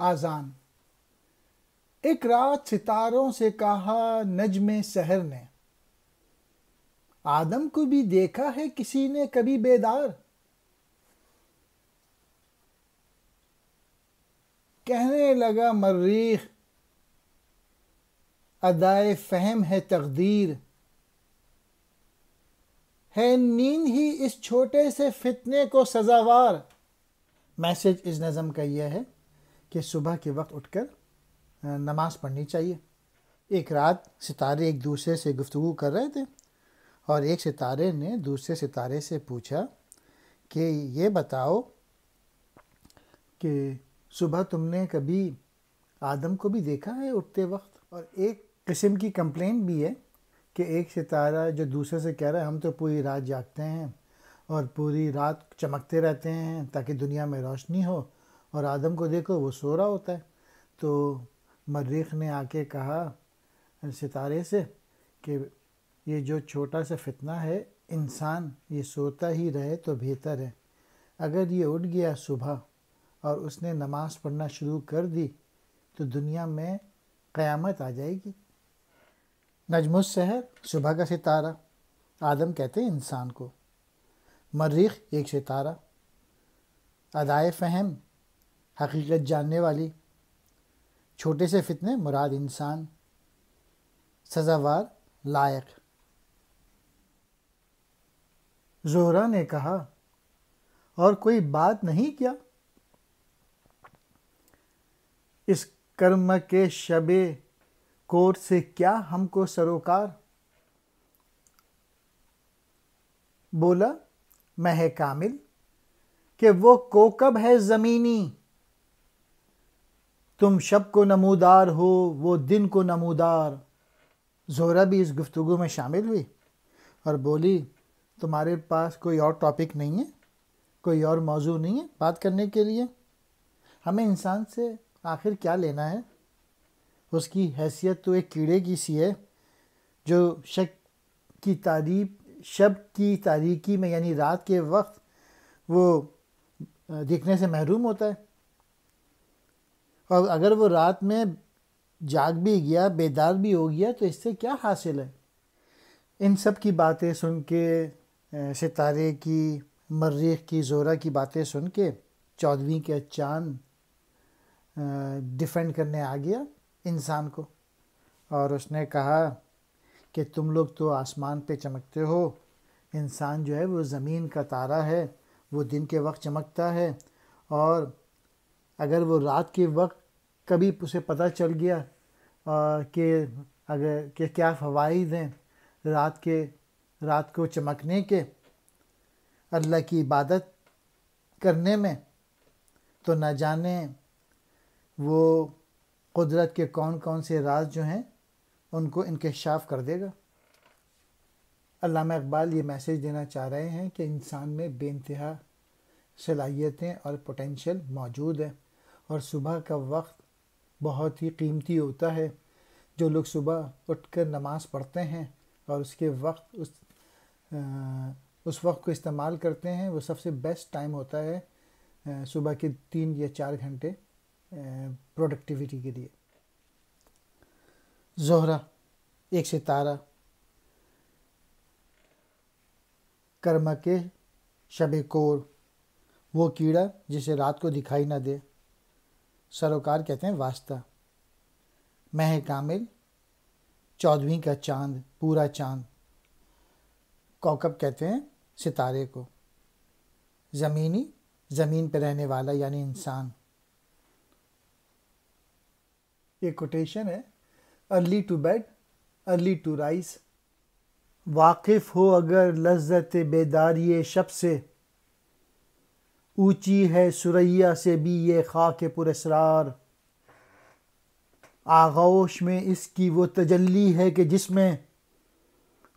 आज़ान एक रात सितारों से कहा नजमे सहर ने आदम को भी देखा है किसी ने कभी बेदार कहने लगा मर्रीख अदाए फहम है तकदीर है नींद ही इस छोटे से फितने को सजावार मैसेज इस नज़म का यह है कि सुबह के वक्त उठकर नमाज पढ़नी चाहिए एक रात सितारे एक दूसरे से गुफ्तु कर रहे थे और एक सितारे ने दूसरे सितारे से पूछा कि ये बताओ कि सुबह तुमने कभी आदम को भी देखा है उठते वक्त और एक किस्म की कंप्लेंट भी है कि एक सितारा जो दूसरे से कह रहा है हम तो पूरी रात जागते हैं और पूरी रात चमकते रहते हैं ताकि दुनिया में रोशनी हो और आदम को देखो वो सो रहा होता है तो मरीख ने आके कहा सितारे से कि ये जो छोटा सा फितना है इंसान ये सोता ही रहे तो बेहतर है अगर ये उठ गया सुबह और उसने नमाज पढ़ना शुरू कर दी तो दुनिया में क़यामत आ जाएगी नजमुसहर सुबह का सितारा आदम कहते हैं इंसान को मरीख एक सितारा अदाए फहम हकीकत जानने वाली छोटे से फितने मुराद इंसान सजावार लायक जोहरा ने कहा और कोई बात नहीं क्या इस कर्म के शबे कोर से क्या हमको सरोकार बोला मैं है कामिल कि वो कोकब है ज़मीनी तुम शब को नमूदार हो वो दिन को नमूदार जोरा भी इस गुफ्तु में शामिल हुई और बोली तुम्हारे पास कोई और टॉपिक नहीं है कोई और मौजू नहीं है बात करने के लिए हमें इंसान से आखिर क्या लेना है उसकी हैसियत तो एक कीड़े की सी है जो शक की तारीफ शब की तारीकी में यानी रात के वक्त वो देखने से महरूम होता है और अगर वो रात में जाग भी गया बेदार भी हो गया तो इससे क्या हासिल है इन सब की बातें सुन के सितारे की मर्रीख की जोरा की बातें सुन के चौदहवीं के चांद डिफेंड करने आ गया इंसान को और उसने कहा कि तुम लोग तो आसमान पे चमकते हो इंसान जो है वो ज़मीन का तारा है वो दिन के वक्त चमकता है और अगर वो रात के वक्त कभी उसे पता चल गया कि अगर के क्या फ़वाद हैं रात के रात को चमकने के अल्लाह की इबादत करने में तो न जाने वो कुदरत के कौन कौन से राज जो हैं उनको इनकशाफ कर देगा अलामा इकबाल ये मैसेज देना चाह रहे हैं कि इंसान में बेानतहा सलाहियतें और पोटेंशल मौजूद है और सुबह का वक्त बहुत ही कीमती होता है जो लोग सुबह उठकर नमाज़ पढ़ते हैं और उसके वक्त उस आ, उस वक्त को इस्तेमाल करते हैं वो सबसे बेस्ट टाइम होता है सुबह के तीन या चार घंटे प्रोडक्टिविटी के लिए जोहरा एक सितारा कर्मा के शबे कोर वो कीड़ा जिसे रात को दिखाई ना दे सरोकार कहते हैं वास्ता मह कामिल चौदहवीं का चांद पूरा चांद कौकब कहते हैं सितारे को ज़मीनी ज़मीन पर रहने वाला यानी इंसान ये कोटेशन है early to bed early to rise वाकिफ़ हो अगर लज्जत बेदारी शब से ऊंची है सुरैया से भी ये खाक पुरसरार आगोश में इसकी वो तजल्ली है कि जिसमें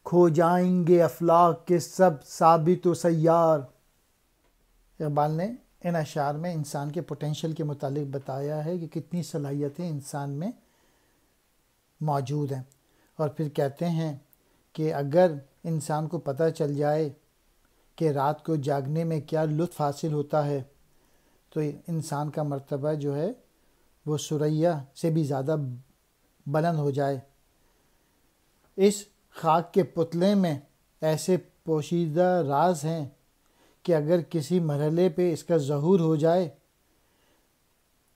खो जाएंगे अफलाक के सब साबित व सैार इकबाल ने इन अशार में इंसान के पोटेंशल के मुतालिक बताया है कि कितनी सलाहियतें इंसान में मौजूद हैं और फिर कहते हैं कि अगर इंसान को पता चल जाए कि रात को जागने में क्या लुत्फ हासिल होता है तो इंसान का मर्तबा जो है वो सुरैया से भी ज़्यादा बुलंद हो जाए इस खाक के पुतले में ऐसे पोशीदा राज हैं कि अगर किसी मरहले पे इसका जहूर हो जाए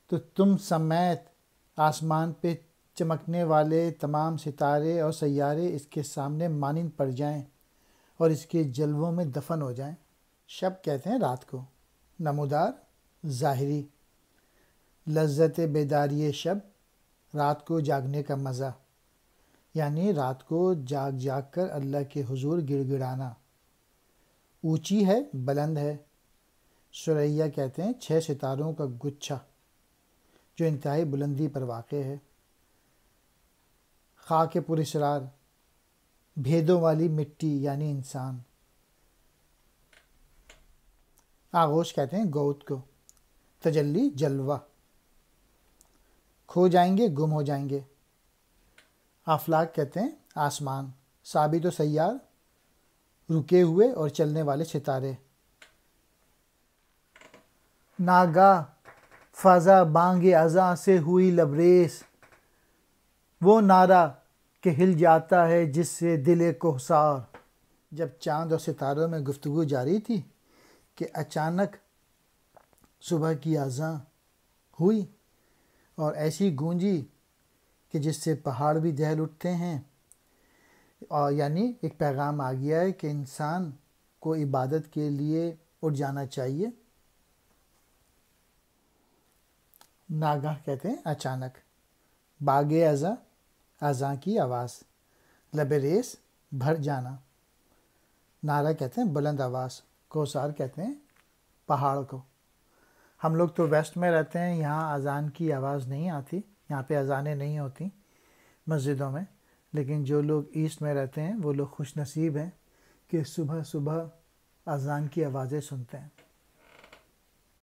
तो तुम समेत आसमान पे चमकने वाले तमाम सितारे और सैारे इसके सामने मानंद पड़ जाएं और इसके जलवों में दफन हो जाएं शब कहते हैं रात को नमोदार ज़ाहरी लज्जत बेदारी शब रात को जागने का मज़ा यानी रात को जाग जाग कर अल्लाह के हुजूर गिड़गिड़ाना ऊंची है बुलंद है सुरैया कहते हैं छः सितारों का गुच्छा जो इंतहाई बुलंदी पर वाक़ है खा के पुरसरार भेदों वाली मिट्टी यानी इंसान आगोश कहते हैं गौत को तजल्ली जलवा खो जाएंगे गुम हो जाएंगे अफलाक कहते हैं आसमान साबित तो सैयार रुके हुए और चलने वाले सितारे नागा फजा बांगे अजा से हुई लबरेस वो नारा कि हिल जाता है जिससे दिल कोहसार जब चांद और सितारों में गुफ्तु जारी थी कि अचानक सुबह की आजा हुई और ऐसी गूंजी कि जिससे पहाड़ भी दहल उठते हैं और यानी एक पैगाम आ गया है कि इंसान को इबादत के लिए उठ जाना चाहिए नागा कहते हैं अचानक बाग अज़ा आजा की आवाज़ लबरेस भर जाना नारा कहते हैं बुलंद आवाज़ कोसार कहते हैं पहाड़ को हम लोग तो वेस्ट में रहते हैं यहाँ अजान की आवाज़ नहीं आती यहाँ पे अजानें नहीं होती मस्जिदों में लेकिन जो लोग ईस्ट में रहते हैं वो लोग खुश नसीब हैं कि सुबह सुबह अजान की आवाज़ें सुनते हैं